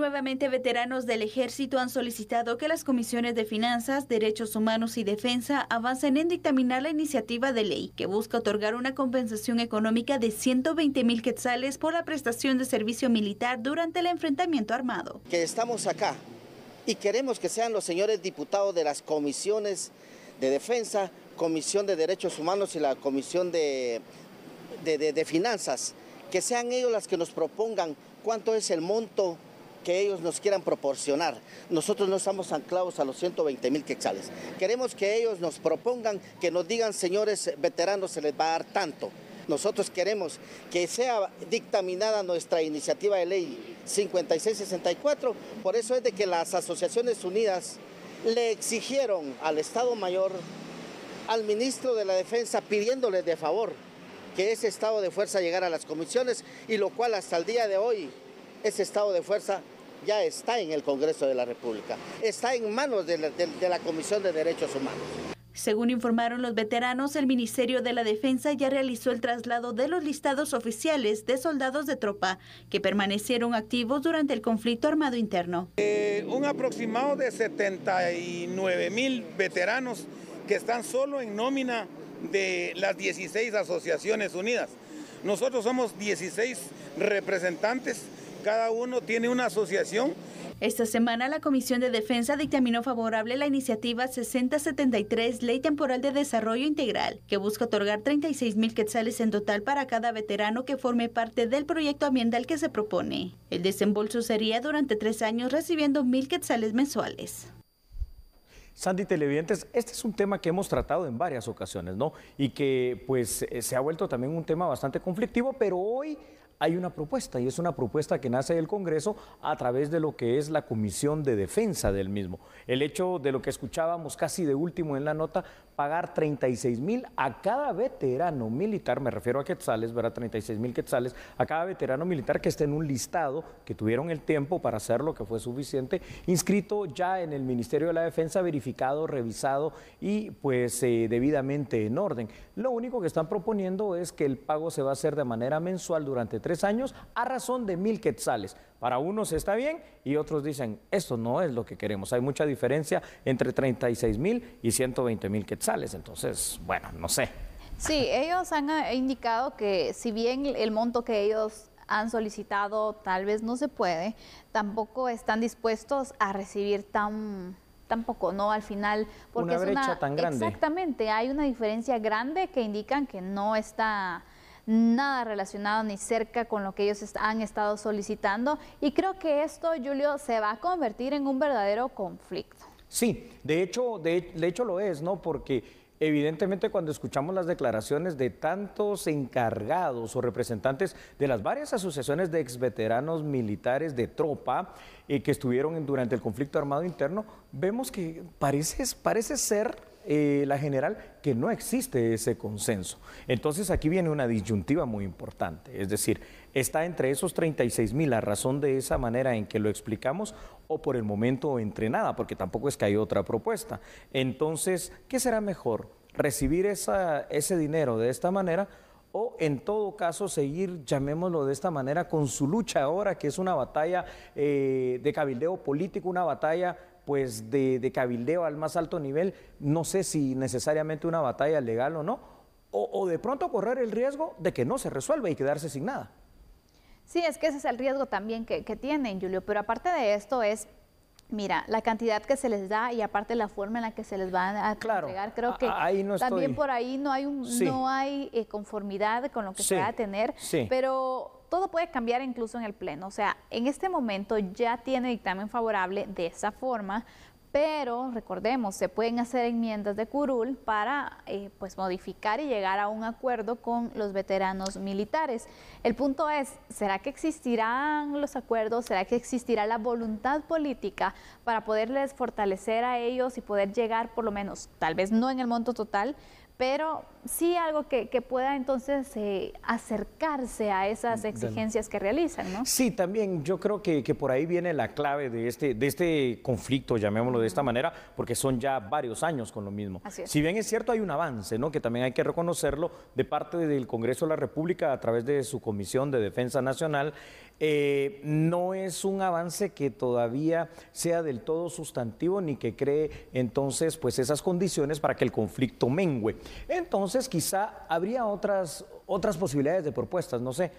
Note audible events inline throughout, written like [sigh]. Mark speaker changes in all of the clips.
Speaker 1: Nuevamente, veteranos del ejército han solicitado que las comisiones de finanzas, derechos humanos y defensa avancen en dictaminar la iniciativa de ley que busca otorgar una compensación económica de 120 mil quetzales por la prestación de servicio militar durante el enfrentamiento armado.
Speaker 2: Que estamos acá y queremos que sean los señores diputados de las comisiones de defensa, comisión de derechos humanos y la comisión de, finanzas, que sean ellos las que nos propongan cuánto es el monto que ellos nos quieran proporcionar. Nosotros no estamos anclados a los 120 mil quetzales. Queremos que ellos nos propongan, que nos digan, señores veteranos, se les va a dar tanto. Nosotros queremos que sea dictaminada nuestra iniciativa de ley 5664. Por eso es de que las asociaciones unidas le exigieron al Estado Mayor, al ministro de la Defensa, pidiéndole de favor que ese estado de fuerza llegara a las comisiones y lo cual hasta el día de hoy ese estado de fuerza ya está en el Congreso de la República, está en manos de la, Comisión de Derechos
Speaker 1: Humanos. Según informaron los veteranos, el Ministerio de la Defensa ya realizó el traslado de los listados oficiales de soldados de tropa que permanecieron activos durante el conflicto armado interno.
Speaker 2: Eh, un aproximado de 79 mil veteranos que están solo en nómina de las 16 asociaciones unidas. Nosotros somos 16 representantes cada uno tiene una
Speaker 1: asociación. Esta semana la Comisión de Defensa dictaminó favorable la iniciativa 6073, Ley Temporal de Desarrollo Integral, que busca otorgar 36 mil quetzales en total para cada veterano que forme parte del proyecto ambiental que se propone. El desembolso sería durante tres años recibiendo mil quetzales mensuales.
Speaker 2: Sandy Televidentes, este es un tema que hemos tratado en varias ocasiones, ¿no? Y que pues eh, se ha vuelto también un tema bastante conflictivo, pero hoy hay una propuesta y es una propuesta que nace del Congreso a través de lo que es la Comisión de Defensa del mismo. El hecho de lo que escuchábamos casi de último en la nota, pagar 36 mil a cada veterano militar, me refiero a quetzales, ¿verdad? 36 mil quetzales, a cada veterano militar que esté en un listado, que tuvieron el tiempo para hacer lo que fue suficiente, inscrito ya en el Ministerio de la Defensa, verificado, revisado y pues eh, debidamente en orden. Lo único que están proponiendo es que el pago se va a hacer de manera mensual durante tres años a razón de mil quetzales. Para unos está bien y otros dicen, esto no es lo que queremos. Hay mucha diferencia entre 36 mil y 120 mil quetzales. Entonces, bueno, no sé.
Speaker 3: Sí, ellos han eh, indicado que si bien el monto que ellos han solicitado tal vez no se puede, tampoco están dispuestos a recibir tan tampoco, ¿no? Al final, porque una es una, tan grande. Exactamente, hay una diferencia grande que indican que no está nada relacionado ni cerca con lo que ellos han estado solicitando y creo que esto, Julio, se va a convertir en un verdadero conflicto.
Speaker 2: Sí, de hecho, de, hecho lo es, ¿no? Porque evidentemente cuando escuchamos las declaraciones de tantos encargados o representantes de las varias asociaciones de exveteranos militares de tropa eh, que estuvieron durante el conflicto armado interno, vemos que parece, parece ser eh, la general que no existe ese consenso. Entonces aquí viene una disyuntiva muy importante, es decir, está entre esos 36 mil la razón de esa manera en que lo explicamos o por el momento entre nada, porque tampoco es que hay otra propuesta. Entonces, ¿qué será mejor? ¿Recibir ese dinero de esta manera? o en todo caso seguir, llamémoslo de esta manera, con su lucha ahora, que es una batalla eh, de cabildeo político, una batalla pues de, cabildeo al más alto nivel, no sé si necesariamente una batalla legal o no, o, de pronto correr el riesgo de que no se resuelva y quedarse sin nada.
Speaker 3: Sí, es que ese es el riesgo también que, tienen, Julio, pero aparte de esto es Mira, la cantidad que se les da y aparte la forma en la que se les va a creo que también por ahí no hay no hay eh, conformidad con lo que se va a tener, pero todo puede cambiar incluso en el Pleno. O sea, en este momento ya tiene dictamen favorable de esa forma, pero recordemos, se pueden hacer enmiendas de curul para eh, pues modificar y llegar a un acuerdo con los veteranos militares. El punto es, ¿será que existirán los acuerdos? ¿Será que existirá la voluntad política para poderles fortalecer a ellos y poder llegar por lo menos, tal vez no en el monto total, pero sí algo que, pueda entonces eh, acercarse a esas mm, exigencias que realizan, ¿no?
Speaker 2: Sí, también yo creo que, que, por ahí viene la clave de este, de este conflicto, llamémoslo de esta manera, porque son ya varios años con lo mismo. Si bien es cierto, hay un avance, ¿no? Que también hay que reconocerlo de parte del Congreso de la República a través de su Comisión de Defensa Nacional, eh, no es un avance que todavía sea del todo sustantivo ni que cree entonces pues esas condiciones para que el conflicto mengüe. Entonces quizá habría otras, otras posibilidades de propuestas, no sé.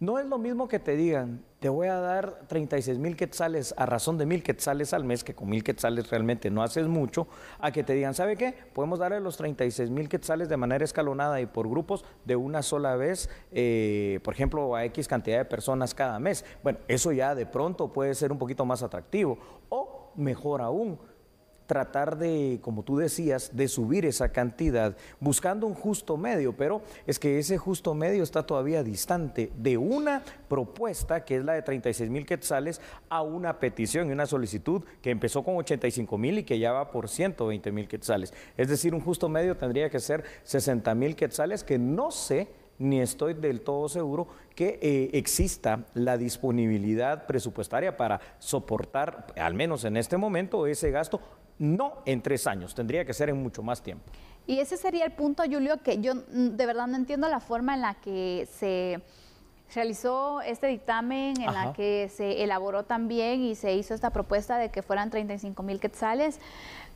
Speaker 2: No es lo mismo que te digan, te voy a dar 36 mil quetzales a razón de mil quetzales al mes, que con mil quetzales realmente no haces mucho, a que te digan, ¿sabe qué? Podemos darle los 36 mil quetzales de manera escalonada y por grupos de una sola vez, eh, por ejemplo, a X cantidad de personas cada mes. Bueno, eso ya de pronto puede ser un poquito más atractivo. O mejor aún, tratar de, como tú decías, de subir esa cantidad, buscando un justo medio, pero es que ese justo medio está todavía distante de una propuesta que es la de 36 mil quetzales a una petición y una solicitud que empezó con 85 mil y que ya va por 120 mil quetzales. Es decir, un justo medio tendría que ser 60 mil quetzales que no sé ni estoy del todo seguro que eh, exista la disponibilidad presupuestaria para soportar, al menos en este momento, ese gasto no en tres años, tendría que ser en mucho más tiempo.
Speaker 3: Y ese sería el punto, Julio, que yo mm, de verdad no entiendo la forma en la que se realizó este dictamen en la que se elaboró también y se hizo esta propuesta de que fueran 35 mil quetzales,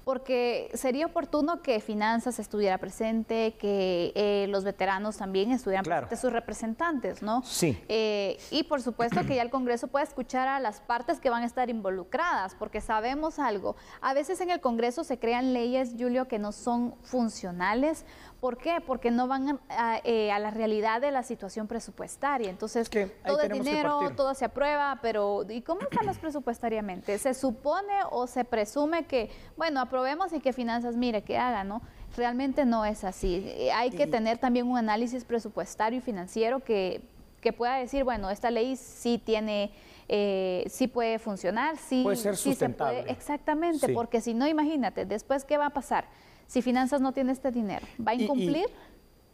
Speaker 3: porque sería oportuno que finanzas estuviera presente, que eh, los veteranos también estuvieran claro. presentes sus representantes, ¿no? Sí. Eh, y por supuesto que ya el Congreso pueda escuchar a las partes que van a estar involucradas, porque sabemos algo. A veces en el Congreso se crean leyes, Julio, que no son funcionales. ¿Por qué? Porque no van a, eh, a la realidad de la situación presupuestaria. Entonces, todo es dinero, todo se aprueba, pero ¿y cómo están estamos [clears throat] presupuestariamente? ¿Se supone o se presume que, bueno, probemos y que finanzas, mire, que haga, ¿no? Realmente no es así. Eh, hay que tener también un análisis presupuestario y financiero que, que pueda decir, bueno, esta ley sí tiene eh, sí puede funcionar, sí, se puede, exactamente, porque si no, imagínate, después qué va a pasar si finanzas no tiene este dinero, ¿va a incumplir?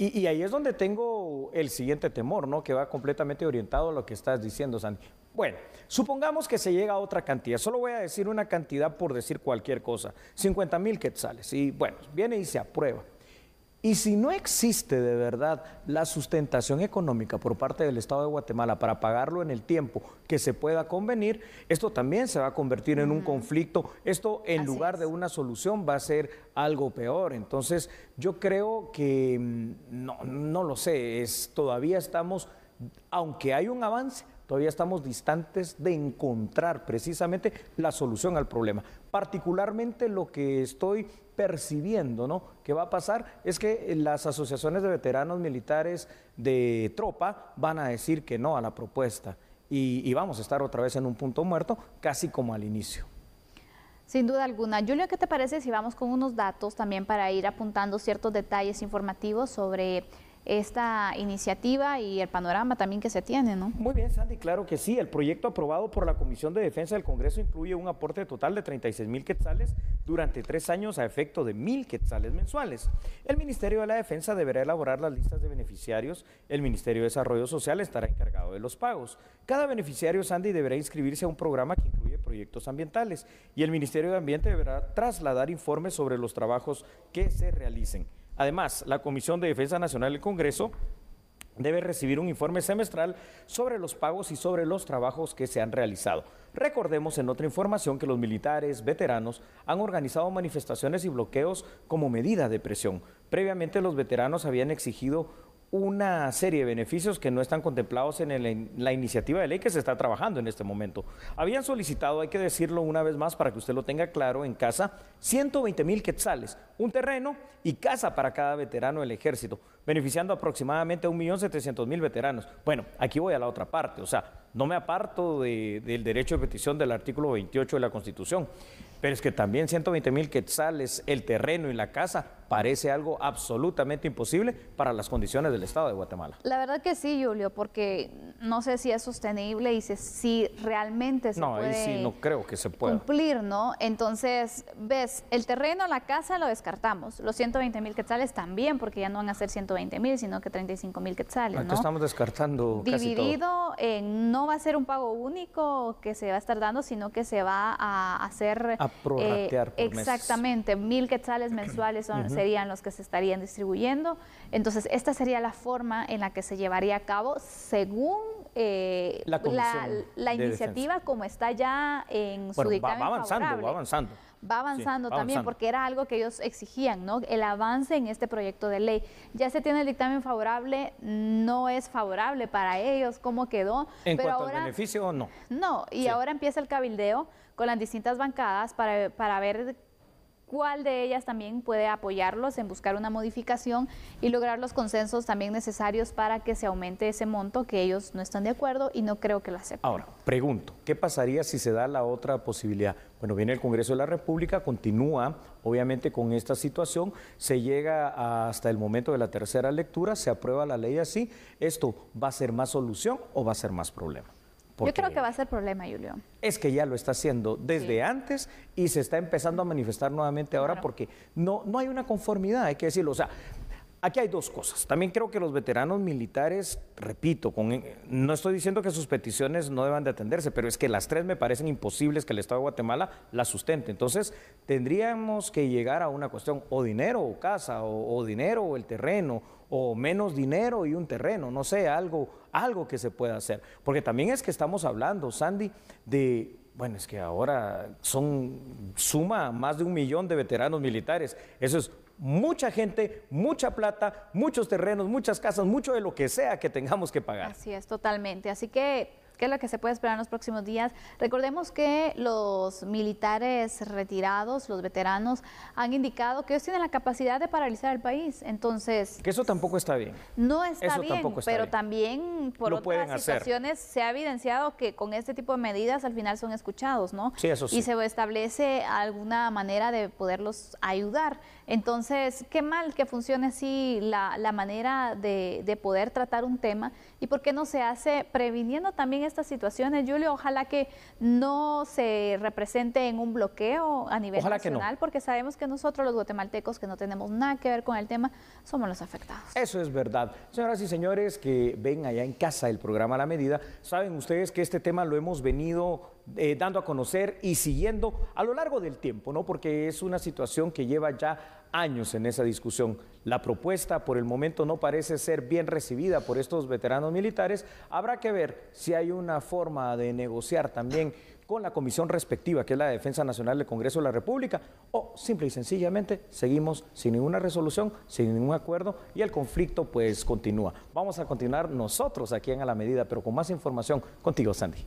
Speaker 2: Y, ahí es donde tengo el siguiente temor, ¿no? Que va completamente orientado a lo que estás diciendo, Sandy. Bueno, supongamos que se llega a otra cantidad. Solo voy a decir una cantidad por decir cualquier cosa. 50 mil quetzales. Y bueno, viene y se aprueba. Y si no existe de verdad la sustentación económica por parte del Estado de Guatemala para pagarlo en el tiempo que se pueda convenir, esto también se va a convertir en un conflicto. Esto en lugar de una solución va a ser algo peor. Entonces yo creo que mm, no, no lo sé, es, todavía estamos, aunque hay un avance, todavía estamos distantes de encontrar precisamente la solución al problema. Particularmente lo que estoy percibiendo ¿no? que va a pasar es que las asociaciones de veteranos militares de tropa van a decir que no a la propuesta y, y vamos a estar otra vez en un punto muerto, casi como al inicio.
Speaker 3: Sin duda alguna. Julio, ¿qué te parece si vamos con unos datos también para ir apuntando ciertos detalles informativos sobre esta iniciativa y el panorama también que se tiene, ¿no? Muy bien, Sandy,
Speaker 2: claro que sí. El proyecto aprobado por la Comisión de Defensa del Congreso incluye un aporte total de 36 mil quetzales durante tres años a efecto de mil quetzales mensuales. El Ministerio de la Defensa deberá elaborar las listas de beneficiarios. El Ministerio de Desarrollo Social estará encargado de los pagos. Cada beneficiario, Sandy, deberá inscribirse a un programa que incluye proyectos ambientales y el Ministerio de Ambiente deberá trasladar informes sobre los trabajos que se realicen. Además, la Comisión de Defensa Nacional del Congreso debe recibir un informe semestral sobre los pagos y sobre los trabajos que se han realizado. Recordemos en otra información que los militares veteranos han organizado manifestaciones y bloqueos como medida de presión. Previamente los veteranos habían exigido una serie de beneficios que no están contemplados en, la iniciativa de ley que se está trabajando en este momento. Habían solicitado, hay que decirlo una vez más para que usted lo tenga claro en casa, 120 mil quetzales, un terreno y casa para cada veterano del ejército beneficiando aproximadamente a 1.700.000 veteranos. Bueno, aquí voy a la otra parte, o sea, no me aparto del derecho de petición del artículo 28 de la Constitución, pero es que también 120.000 quetzales, el terreno y la casa parece algo absolutamente imposible para las condiciones del Estado de Guatemala.
Speaker 3: La verdad que sí, Julio, porque no sé si es sostenible y si, realmente se no, puede no
Speaker 2: creo que se pueda.
Speaker 3: cumplir, ¿no? Entonces, ves, el terreno, la casa lo descartamos, los 120.000 quetzales también, porque ya no van a ser ciento 120 mil, sino que 35 mil quetzales. ¿no? estamos
Speaker 2: descartando. Dividido
Speaker 3: no va a ser un pago único que se va a estar dando, sino que se va a hacer... A prorratear eh, Exactamente, mil quetzales mensuales son, serían los que se estarían distribuyendo. Entonces, esta sería la forma en la que se llevaría a cabo según eh, la, iniciativa como está ya en su dictamen va, avanzando, va avanzando. Va avanzando también porque era algo que ellos exigían, ¿no? El avance en este proyecto de ley. Ya se tiene el dictamen favorable, no es favorable para ellos, como que ¿En cuanto
Speaker 2: beneficio o no?
Speaker 3: No, y ahora empieza el cabildeo con las distintas bancadas para, para ver cuál de ellas también puede apoyarlos en buscar una modificación y lograr los consensos también necesarios para que se aumente ese monto que ellos no están de acuerdo y no creo que lo acepten.
Speaker 2: Ahora, pregunto, ¿qué pasaría si se da la otra posibilidad? Bueno, viene el Congreso de la República, continúa obviamente con esta situación, se llega hasta el momento de la tercera lectura, se aprueba la ley así, ¿esto va a ser más solución o va a ser más problema? Yo creo
Speaker 3: que va a ser problema, Julio.
Speaker 2: Es que ya lo está haciendo desde antes y se está empezando a manifestar nuevamente ahora porque no, no hay una conformidad, hay que decirlo. Aquí hay dos cosas. También creo que los veteranos militares, repito, con, eh, no estoy diciendo que sus peticiones no deban de atenderse, pero es que las tres me parecen imposibles que el Estado de Guatemala las sustente. Entonces, tendríamos que llegar a una cuestión o dinero o casa, o, dinero o el terreno, o menos dinero y un terreno, no sé, algo, algo que se pueda hacer. Porque también es que estamos hablando, Sandy, de bueno, es que ahora son suma más de un millón de veteranos militares. Eso es mucha gente, mucha plata, muchos terrenos, muchas casas, mucho de lo que sea que tengamos que pagar. Así
Speaker 3: es, totalmente. Así que ¿Qué es lo que se puede esperar en los próximos días. Recordemos que los militares retirados, los veteranos, han indicado que ellos tienen la capacidad de paralizar el país. Entonces. Que
Speaker 2: eso tampoco está bien.
Speaker 3: No está bien, pero también por otras situaciones se ha evidenciado que con este tipo de medidas al final son escuchados, ¿no? Sí, eso sí. Y se establece alguna manera de poderlos ayudar. Entonces, qué mal que funcione así la, manera de, poder tratar un tema y por qué no se hace previniendo también estas situaciones, Julio. Ojalá que no se represente en un bloqueo a nivel nacional, porque sabemos que nosotros los guatemaltecos que no tenemos nada que ver con el tema somos los afectados.
Speaker 2: Eso es verdad. Señoras y señores que ven allá en casa el programa La Medida, saben ustedes que este tema lo hemos venido eh, dando a conocer y siguiendo a lo largo del tiempo, ¿no? Porque es una situación que lleva ya años en esa discusión. La propuesta por el momento no parece ser bien recibida por estos veteranos militares. Habrá que ver si hay una forma de negociar también con la comisión respectiva, que es la Defensa Nacional del Congreso de la República, o simple y sencillamente seguimos sin ninguna resolución, sin ningún acuerdo y el conflicto pues continúa. Vamos a continuar nosotros aquí en A la Medida, pero con más información contigo, Sandy.